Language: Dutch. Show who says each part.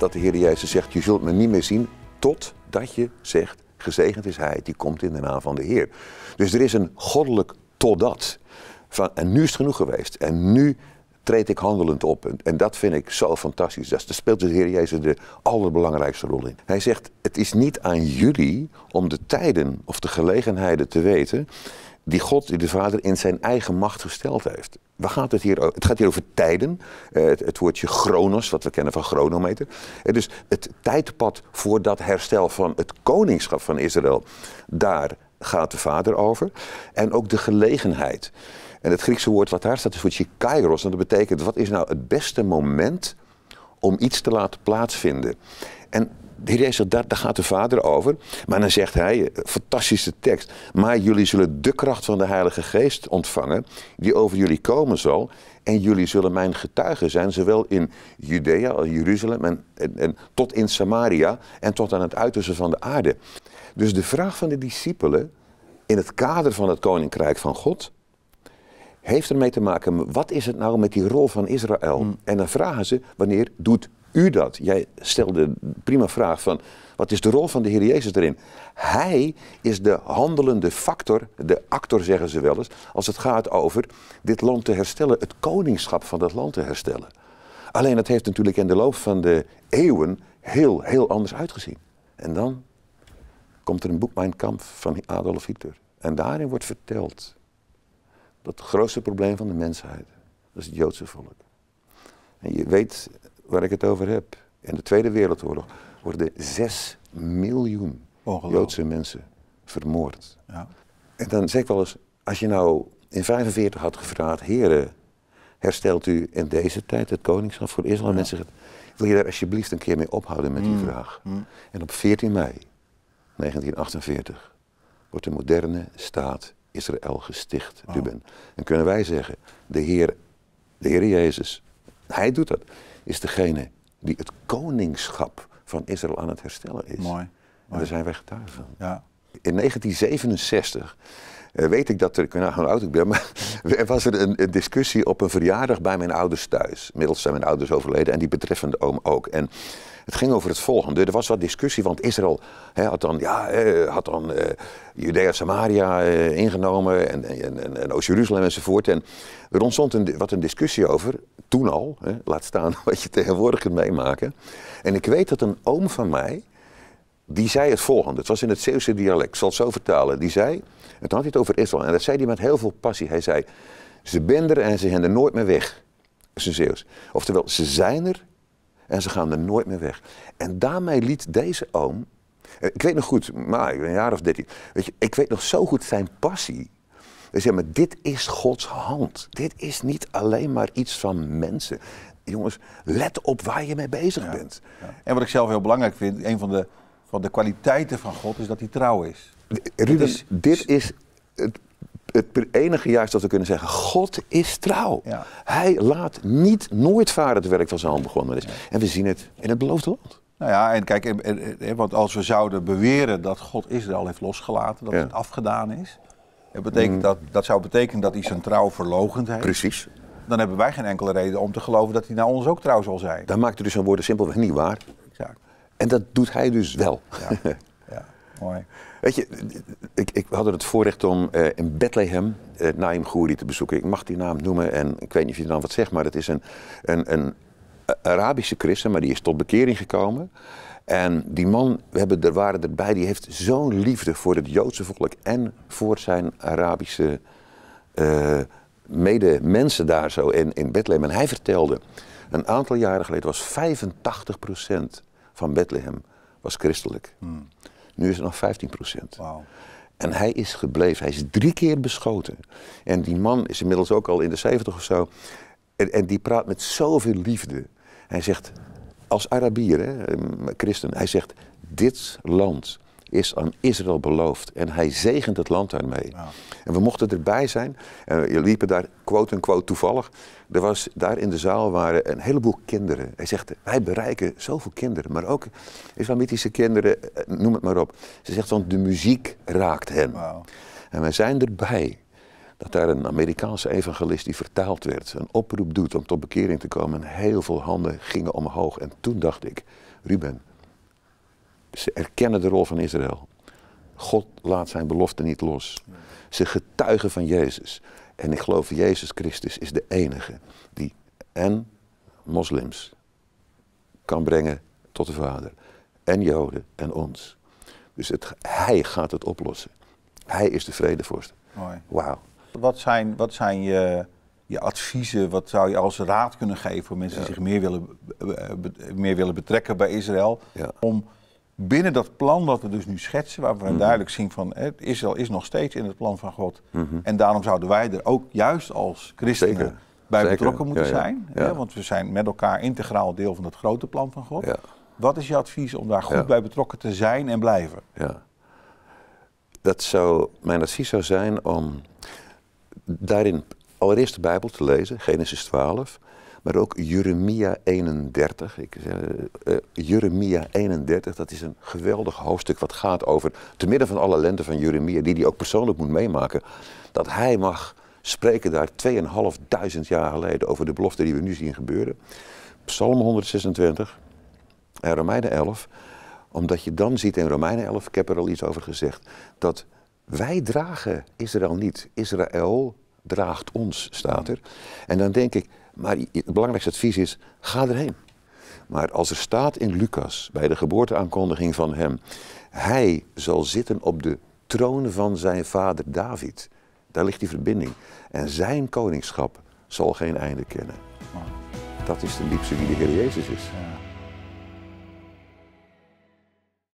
Speaker 1: dat de Heer Jezus zegt, je zult me niet meer zien, totdat je zegt, gezegend is Hij die komt in de naam van de Heer. Dus er is een goddelijk totdat. Van, en nu is het genoeg geweest. En nu treed ik handelend op. En, en dat vind ik zo fantastisch. Daar speelt de Heer Jezus de allerbelangrijkste rol in. Hij zegt, het is niet aan jullie om de tijden of de gelegenheden te weten die God, de Vader, in zijn eigen macht gesteld heeft. Waar gaat het hier over? Het gaat hier over tijden. Eh, het, woordje chronos, wat we kennen van chronometer. Eh, dus het tijdpad voor dat herstel van het koningschap van Israël, daar gaat de Vader over. En ook de gelegenheid. En het Griekse woord wat daar staat is woordje kairos. En dat betekent, wat is nou het beste moment om iets te laten plaatsvinden. En daar, daar gaat de vader over. Maar dan zegt hij, eh, fantastische tekst. Maar jullie zullen de kracht van de Heilige Geest ontvangen, die over jullie komen zal. En jullie zullen mijn getuigen zijn, zowel in Judea, Jeruzalem en, en, en tot in Samaria en tot aan het uiterste van de aarde. Dus de vraag van de discipelen in het kader van het Koninkrijk van God heeft ermee te maken, wat is het nou met die rol van Israël? Hmm. En dan vragen ze, wanneer doet u dat? Jij stelde een prima vraag van, wat is de rol van de Heer Jezus erin? Hij is de handelende factor, de actor zeggen ze wel eens, als het gaat over dit land te herstellen, het koningschap van dat land te herstellen. Alleen dat heeft natuurlijk in de loop van de eeuwen heel, heel anders uitgezien. En dan komt er een boek Mijn Kamp van Adolf Hitler. En daarin wordt verteld dat grootste probleem van de mensheid. Dat is het Joodse volk. En je weet waar ik het over heb. In de Tweede Wereldoorlog worden 6 miljoen Joodse mensen vermoord. Ja. En dan zeg ik wel eens, als je nou in 45 had gevraagd, heren, herstelt u in deze tijd het koningschap voor Israël? Ja. Mensen zeggen, wil je daar alsjeblieft een keer mee ophouden met die mm. vraag? Mm. En op 14 mei 1948 wordt de moderne staat Israël gesticht, oh. En kunnen wij zeggen, de Heer, de Heer Jezus, hij doet dat, is degene die het koningschap van Israël aan het herstellen is. Mooi. En daar zijn wij getuigen van. Ja. In 1967 eh, weet ik dat er, ik nou, oud ik ben, maar er was er een, een, discussie op een verjaardag bij mijn ouders thuis. Inmiddels zijn mijn ouders overleden en die betreffende oom ook. En het ging over het volgende. Er was wat discussie, want Israël hè, had dan, ja, eh, had dan eh, Judea Samaria eh, ingenomen en, en, en, Oost-Jeruzalem enzovoort. En er ontstond een, wat een discussie over, toen al, hè, laat staan wat je tegenwoordig kunt meemaken. En ik weet dat een oom van mij, die zei het volgende. Het was in het Zeeuwse dialect, ik zal het zo vertalen. Die zei, het had hij het over Israël, en dat zei hij met heel veel passie. Hij zei, ze binden er en ze zijn er nooit meer weg. Dat is een Zeeuws. Oftewel, ze zijn er en ze gaan er nooit meer weg. En daarmee liet deze oom. Eh, ik weet nog goed, maar een jaar of dertien. Weet je, ik weet nog zo goed zijn passie. Hij zei, maar dit is Gods hand. Dit is niet alleen maar iets van mensen. Jongens, let op waar je mee bezig bent. En wat ik zelf heel belangrijk vind, een van de, van de kwaliteiten
Speaker 2: van God is dat hij trouw is.
Speaker 1: Ruben, dit is, dit is het het enige juist dat we kunnen zeggen, God is trouw. Hij laat niet nooit varen het werk van zijn hand begonnen is. En we zien het in het beloofde land. Nou ja, en kijk, want als we zouden
Speaker 2: beweren dat God Israël heeft losgelaten, dat het afgedaan is, dat, betekent mm. dat, dat zou betekenen dat hij zijn trouw verlogend heeft. Precies. Dan hebben wij geen enkele reden om te geloven dat hij naar ons ook trouw zal zijn.
Speaker 1: Dan maakt u dus zijn woorden simpelweg niet waar. En dat doet hij dus wel. Ja. Weet je, ik, ik had het voorrecht om eh, in Bethlehem uh, Naim Gouri te bezoeken. Ik mag die naam noemen en ik weet niet of je dan wat zegt, maar het is een, een, een Arabische christen, maar die is tot bekering gekomen. En die man, we hebben, er waren erbij, die heeft zo'n liefde voor het Joodse volk en voor zijn Arabische uh, eh, mede daar zo in, in Bethlehem. En hij vertelde, een aantal jaren geleden was 85% van Bethlehem was christelijk. Hmm. Nu is het nog 15 procent. En hij is gebleven. Hij is drie keer beschoten. En die man is inmiddels ook al in de 70 of zo. En, en die praat met zoveel liefde. Hij zegt, als Arabier, hè, christen, hij zegt: Dit land is aan Israël beloofd. En hij zegent het land daarmee. En we mochten erbij zijn. En eh, we liepen daar, quote en quote toevallig. Er was, daar in de zaal waren een heleboel kinderen. Hij zegt, wij bereiken zoveel kinderen. Maar ook islamitische kinderen, eh, noem het maar op. Ze zegt, want de muziek raakt hen. En wij zijn erbij dat daar een Amerikaanse evangelist die vertaald werd, een oproep doet om tot bekering te komen. En heel veel handen gingen omhoog. En toen dacht ik, Ruben, ze erkennen de rol van Israël. God laat zijn belofte niet los. Ze getuigen van Jezus. En ik geloof, Jezus Christus is de enige die en moslims kan brengen tot de Vader. En Joden en ons. Dus het, hij gaat het oplossen. Hij is de vredevorst. Wauw.
Speaker 2: Wat zijn, wat zijn je, je adviezen, wat zou je als raad kunnen geven voor mensen die zich meer willen, meer willen betrekken bij Israël? Om binnen dat plan dat we dus nu schetsen, waar we mhm. duidelijk zien van Israël is nog steeds in het plan van God. Mhm. En daarom zouden wij er ook juist als christenen bij betrokken moeten zijn. Hè, want we zijn met elkaar integraal deel van het grote plan van God. Wat is je advies om daar goed bij betrokken te zijn en blijven?
Speaker 1: Dat zou, mijn advies zou zijn om daarin allereerst de Bijbel te lezen, Genesis 12. Maar ook Jeremia 31. Ik, eh, eh, Jeremia 31, dat is een geweldig hoofdstuk wat gaat over, te midden van alle lente van Jeremia, die hij ook persoonlijk moet meemaken, dat hij mag spreken daar 2500 jaar geleden over de belofte die we nu zien gebeuren. Psalm 126 en Romeinen 11, omdat je dan ziet in Romeinen 11, ik heb er al iets over gezegd, dat wij dragen Israël niet, Israël draagt ons, staat er. En dan denk ik, maar het belangrijkste advies is, ga erheen. Maar als er staat in Lucas, bij de geboorteaankondiging van hem, hij zal zitten op de troon van zijn vader David. Daar ligt die verbinding. En zijn koningschap zal geen einde kennen. Dat is de diepste die de Heer Jezus is.